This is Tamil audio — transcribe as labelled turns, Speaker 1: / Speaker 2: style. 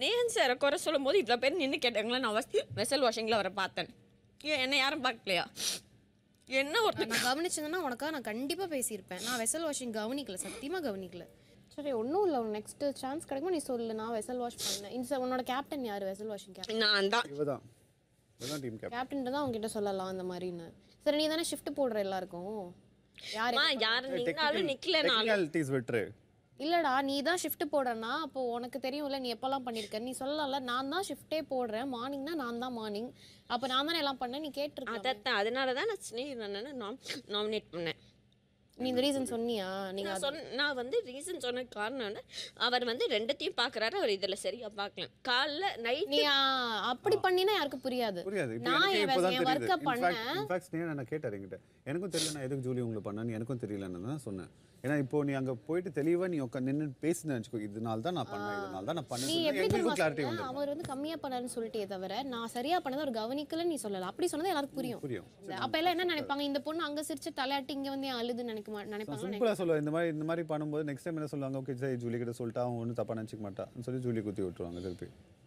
Speaker 1: ஸ்னேகன் சார் குறை சொல்லும் போது இவ்வளோ பேர் நின்று கேட்டாங்களே நான் வெசல் வாஷிங்கில் அவரை பார்த்தேன் ஏன் என்னை யாரும் பார்க்கலையா
Speaker 2: என்ன ஒருத்தர் நான் கவனிச்சிருந்தேன்னா உனக்காக நான் கண்டிப்பாக பேசியிருப்பேன் நான் வெசல் வாஷிங் கவனிக்கல சத்தியமாக கவனிக்கல சரி ஒன்றும் இல்லை உன் நெக்ஸ்ட் சான்ஸ் கிடைக்கும் நீ சொல்லு நான் வெசல் வாஷ் பண்ணேன் இந்த உன்னோட கேப்டன் யார் வெசல் வாஷிங் கேப்டன் நான் தான் கேப்டன் தான் உங்ககிட்ட சொல்லலாம் அந்த மாதிரின்னு சரி நீ தானே ஷிஃப்ட் போடுற எல்லாருக்கும் யார் யார் நிற்கலாம் நிற்கலாம் விட்டுரு இல்லைடா நீ தான் ஷிஃப்ட் போடுறனா அப்போ உனக்கு தெரியும்ல நீ எப்போல்லாம் பண்ணியிருக்க நீ சொல்லல நான் தான் ஷிஃப்ட்டே போடுறேன் மார்னிங்னா நான் தான் மார்னிங் அப்போ நான் தானே எல்லாம் பண்ணேன் நீ கேட்டிருக்க
Speaker 1: அதைத்தான் அதனால தான் நான் நான் நாமினேட் பண்ணேன் நீ இந்த ரீசன் சொன்னியா நீங்க நான் சொன்ன நான் வந்து ரீசன் சொன்ன காரணம்னா அவர் வந்து ரெண்டத்தையும் பாக்குறாரு அவர் இதுல சரியா பார்க்கல காலைல நைட் நீ
Speaker 2: அப்படி பண்ணினா யாருக்கும் புரியாது புரியாது நான் என் வர்க்க
Speaker 1: பண்ணேன்
Speaker 3: இன்ஃபேக்ட் நீ நான் கேட்டாரு என்கிட்ட எனக்கும் தெரியல நான் எதுக்கு ஜூலி உங்களுக்கு பண்ணான்னு எனக்கும் தெரியலன்னு தான் சொன்னேன் ஏன்னா இப்போ நீ அங்க போயிட்டு தெளிவா நீ உட்காந்து நின்னு பேசினு வச்சுக்கோ இதனால தான் நான் பண்ணேன் இதனால தான் நான் பண்ணேன் அவர்
Speaker 2: வந்து கம்மியா பண்ணாருன்னு சொல்லிட்டே தவிர நான் சரியா பண்ணதை அவர் கவனிக்கலன்னு நீ சொல்லல அப்படி சொன்னது எல்லாருக்கும் புரியும் புரியும் அப்ப எல்லாம் என்ன நினைப்பாங்க இந்த பொண்ணு அங்க சிரிச்சு தலையாட்டி இங்க வந்து அழுதுன்னு நினைக்க நினைப்பாங்க சிம்பிளாக
Speaker 3: சொல்லுவாங்க இந்த மாதிரி இந்த மாதிரி பண்ணும்போது நெக்ஸ்ட் டைம் என்ன சொல்லுவாங்க ஓகே சரி ஜூலி கிட்ட சொல்லிட்டா அவங்க ஒன்றும் தப்பா நினைச்சிக்க மாட்டான்னு சொல்லி ஜூலி குத்தி விட்டுருவாங்க திருப்பி